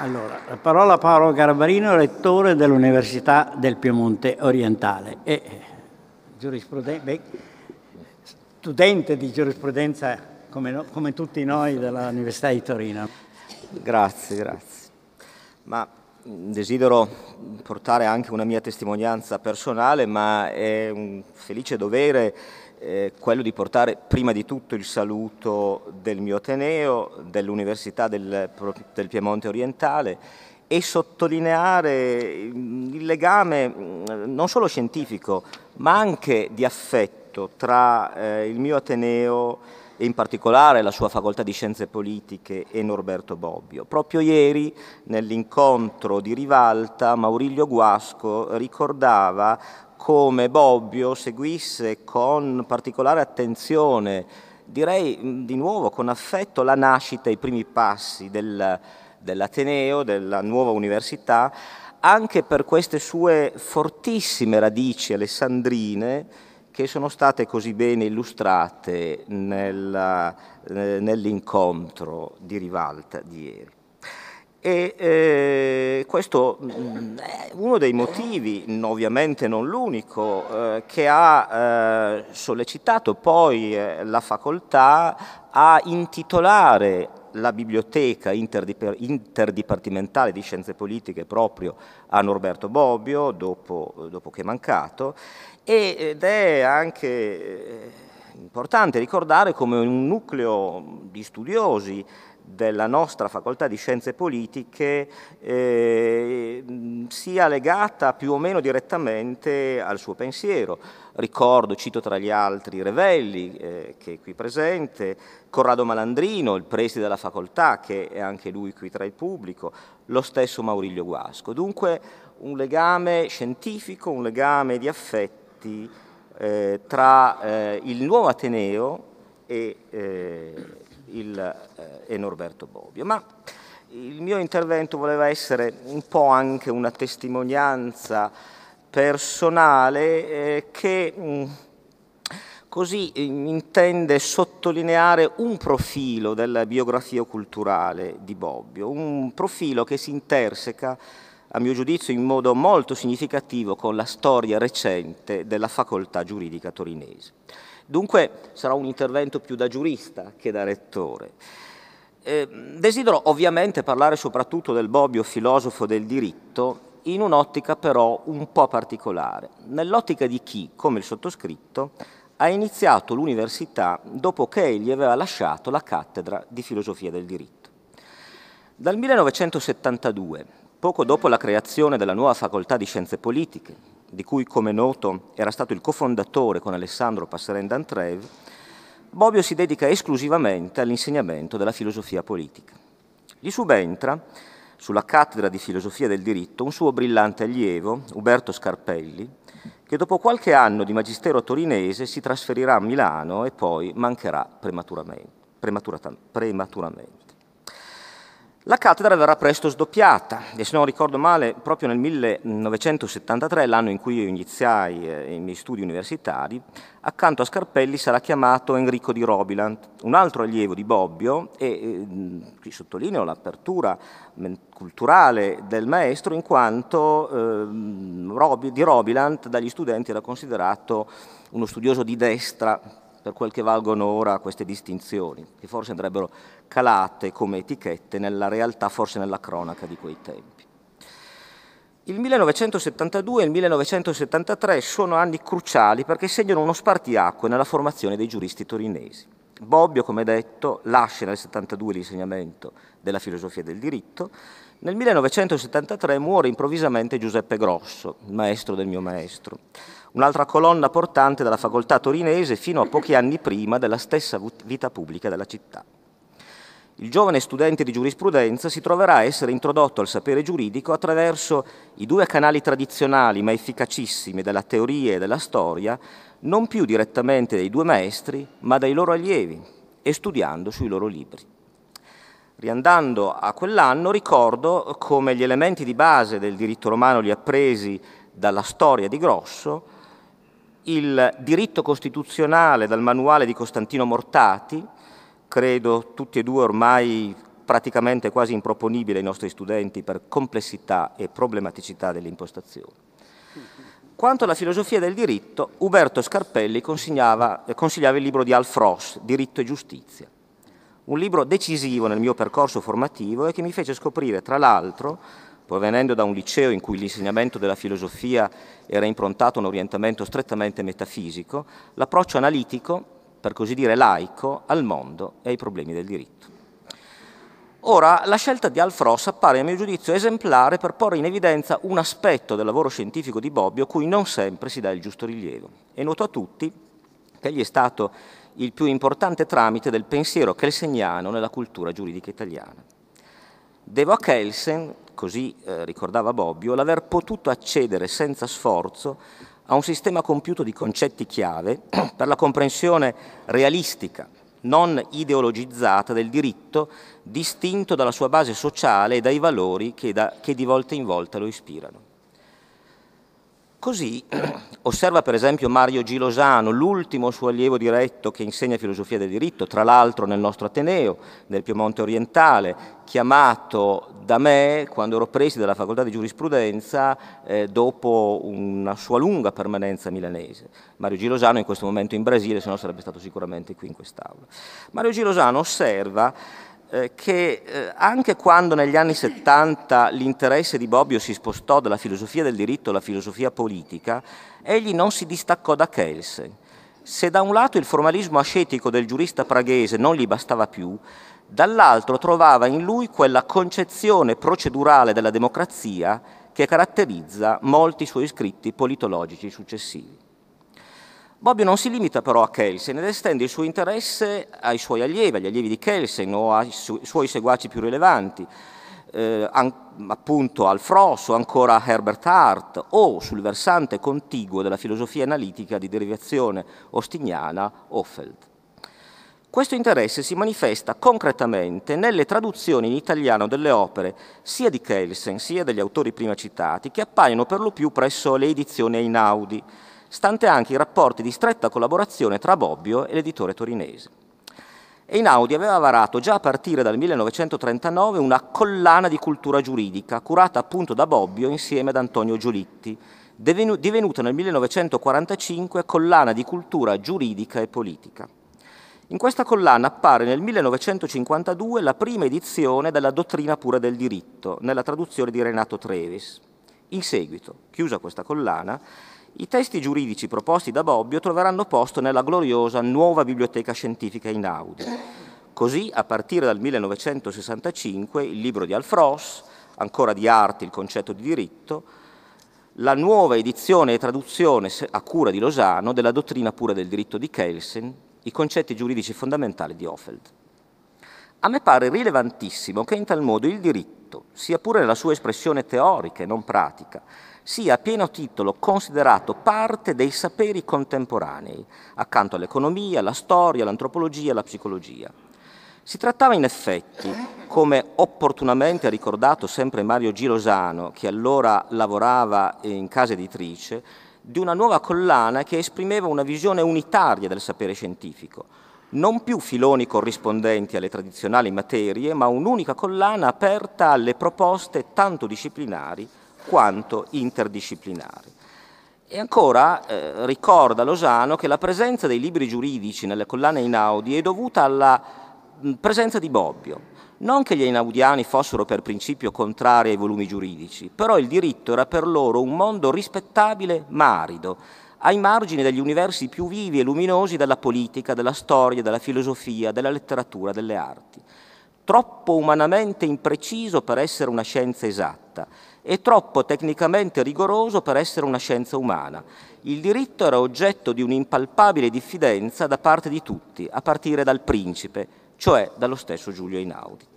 Allora, la parola a Paolo Garbarino, rettore dell'Università del Piemonte Orientale e eh, beh, studente di giurisprudenza come, no, come tutti noi dell'Università di Torino. Grazie, grazie. Ma desidero portare anche una mia testimonianza personale, ma è un felice dovere eh, quello di portare prima di tutto il saluto del mio Ateneo, dell'Università del, del Piemonte Orientale e sottolineare mm, il legame mm, non solo scientifico ma anche di affetto tra eh, il mio Ateneo e in particolare la sua facoltà di scienze politiche e Norberto Bobbio. Proprio ieri nell'incontro di Rivalta Maurilio Guasco ricordava come Bobbio seguisse con particolare attenzione, direi di nuovo con affetto, la nascita, i primi passi del, dell'Ateneo, della nuova università, anche per queste sue fortissime radici alessandrine che sono state così bene illustrate nella, eh, nell'incontro di Rivalta di ieri. E eh, questo mm, è uno dei motivi, ovviamente non l'unico, eh, che ha eh, sollecitato poi eh, la facoltà a intitolare la biblioteca interdip- interdipartimentale di scienze politiche proprio a Norberto Bobbio, dopo, dopo che è mancato, ed è anche eh, importante ricordare come un nucleo di studiosi della nostra facoltà di scienze politiche eh, sia legata più o meno direttamente al suo pensiero. Ricordo, cito tra gli altri Revelli, eh, che è qui presente, Corrado Malandrino, il preside della facoltà, che è anche lui qui tra il pubblico, lo stesso Maurizio Guasco. Dunque un legame scientifico, un legame di affetti eh, tra eh, il nuovo Ateneo e eh, il, eh, e Norberto Bobbio. Ma il mio intervento voleva essere un po' anche una testimonianza personale eh, che mh, mm, così mm, intende sottolineare un profilo della biografia culturale di Bobbio, un profilo che si interseca a mio giudizio in modo molto significativo con la storia recente della facoltà giuridica torinese. Dunque sarà un intervento più da giurista che da rettore. Eh, desidero ovviamente parlare soprattutto del Bobbio filosofo del diritto in un'ottica però un po' particolare, nell'ottica di chi, come il sottoscritto, ha iniziato l'università dopo che egli aveva lasciato la cattedra di filosofia del diritto. Dal 1972, poco dopo la creazione della nuova facoltà di scienze politiche, di cui come noto era stato il cofondatore con Alessandro Passerène d'Antreve, Bobbio si dedica esclusivamente all'insegnamento della filosofia politica. Gli subentra sulla cattedra di filosofia del diritto un suo brillante allievo, Uberto Scarpelli, che dopo qualche anno di magistero torinese si trasferirà a Milano e poi mancherà prematuramente. prematuramente. La cattedra verrà presto sdoppiata e se non ricordo male proprio nel 1973, l'anno in cui io iniziai eh, i miei studi universitari, accanto a Scarpelli sarà chiamato Enrico di Robiland, un altro allievo di Bobbio e eh, qui sottolineo l'apertura culturale del maestro in quanto eh, Rob, di Robiland dagli studenti era considerato uno studioso di destra per quel che valgono ora queste distinzioni, che forse andrebbero calate come etichette nella realtà, forse nella cronaca di quei tempi. Il 1972 e il 1973 sono anni cruciali perché segnano uno spartiacque nella formazione dei giuristi torinesi. Bobbio, come detto, lascia nel 72 l'insegnamento della filosofia del diritto. Nel 1973 muore improvvisamente Giuseppe Grosso, maestro del mio maestro, un'altra colonna portante della facoltà torinese fino a pochi anni prima della stessa vita pubblica della città il giovane studente di giurisprudenza si troverà a essere introdotto al sapere giuridico attraverso i due canali tradizionali ma efficacissimi della teoria e della storia, non più direttamente dai due maestri ma dai loro allievi e studiando sui loro libri. Riandando a quell'anno ricordo come gli elementi di base del diritto romano li appresi dalla storia di Grosso, il diritto costituzionale dal manuale di Costantino Mortati, credo, tutti e due ormai praticamente quasi improponibili ai nostri studenti per complessità e problematicità dell'impostazione. Quanto alla filosofia del diritto, Uberto Scarpelli consigliava, il libro di Alf Ross, Diritto e giustizia, un libro decisivo nel mio percorso formativo e che mi fece scoprire, tra l'altro, provenendo da un liceo in cui l'insegnamento della filosofia era improntato a un orientamento strettamente metafisico, l'approccio analitico per così dire, laico al mondo e ai problemi del diritto. Ora, la scelta di Alf Ross appare, a mio giudizio, esemplare per porre in evidenza un aspetto del lavoro scientifico di Bobbio cui non sempre si dà il giusto rilievo. È noto a tutti che egli è stato il più importante tramite del pensiero kelseniano nella cultura giuridica italiana. Devo a Kelsen, così eh, ricordava Bobbio, l'aver potuto accedere senza sforzo a un sistema compiuto di concetti chiave per la comprensione realistica, non ideologizzata del diritto, distinto dalla sua base sociale e dai valori che, da, che di volta in volta lo ispirano. Così osserva per esempio Mario Gilosano, l'ultimo suo allievo diretto che insegna filosofia del diritto, tra l'altro nel nostro Ateneo, nel Piemonte orientale, chiamato da me quando ero preside della facoltà di giurisprudenza eh, dopo una sua lunga permanenza milanese. Mario Gilosano in questo momento in Brasile, se no sarebbe stato sicuramente qui in quest'Aula. Mario Gilosano osserva eh, che eh, anche quando negli anni 70 l'interesse di Bobbio si spostò dalla filosofia del diritto alla filosofia politica, egli non si distaccò da Kelsen. Se da un lato il formalismo ascetico del giurista praghese non gli bastava più, dall'altro trovava in lui quella concezione procedurale della democrazia che caratterizza molti suoi scritti politologici successivi. Bobbio non si limita però a Kelsen ed estende il suo interesse ai suoi allievi, agli allievi di Kelsen o ai su- suoi seguaci più rilevanti, eh, an- appunto al o ancora a Herbert Hart o sul versante contiguo della filosofia analitica di derivazione ostiniana, Offeld. Questo interesse si manifesta concretamente nelle traduzioni in italiano delle opere sia di Kelsen sia degli autori prima citati, che appaiono per lo più presso le edizioni Einaudi, stante anche i rapporti di stretta collaborazione tra Bobbio e l'editore torinese. Einaudi aveva varato già a partire dal 1939 una collana di cultura giuridica, curata appunto da Bobbio insieme ad Antonio Giolitti, divenuta nel 1945 collana di cultura giuridica e politica. In questa collana appare nel 1952 la prima edizione della Dottrina pura del diritto, nella traduzione di Renato Trevis. In seguito, chiusa questa collana, i testi giuridici proposti da Bobbio troveranno posto nella gloriosa nuova biblioteca scientifica in Audi. Così, a partire dal 1965, il libro di Alfros, ancora di arte il concetto di diritto, la nuova edizione e traduzione a cura di Losano della dottrina pura del diritto di Kelsen, i concetti giuridici fondamentali di Offeld. A me pare rilevantissimo che in tal modo il diritto diritto, sia pure nella sua espressione teorica e non pratica, sia a pieno titolo considerato parte dei saperi contemporanei, accanto all'economia, alla storia, all'antropologia, alla psicologia. Si trattava in effetti, come opportunamente ha ricordato sempre Mario Girosano, che allora lavorava in casa editrice, di una nuova collana che esprimeva una visione unitaria del sapere scientifico, non più filoni corrispondenti alle tradizionali materie, ma un'unica collana aperta alle proposte tanto disciplinari quanto interdisciplinari. E ancora eh, ricorda Losano che la presenza dei libri giuridici nelle collane Inaudi è dovuta alla presenza di Bobbio. Non che gli inaudiani fossero per principio contrari ai volumi giuridici, però il diritto era per loro un mondo rispettabile ma arido, ai margini degli universi più vivi e luminosi della politica, della storia, della filosofia, della letteratura, delle arti. Troppo umanamente impreciso per essere una scienza esatta e troppo tecnicamente rigoroso per essere una scienza umana. Il diritto era oggetto di un'impalpabile diffidenza da parte di tutti, a partire dal principe, cioè dallo stesso Giulio Einaudi.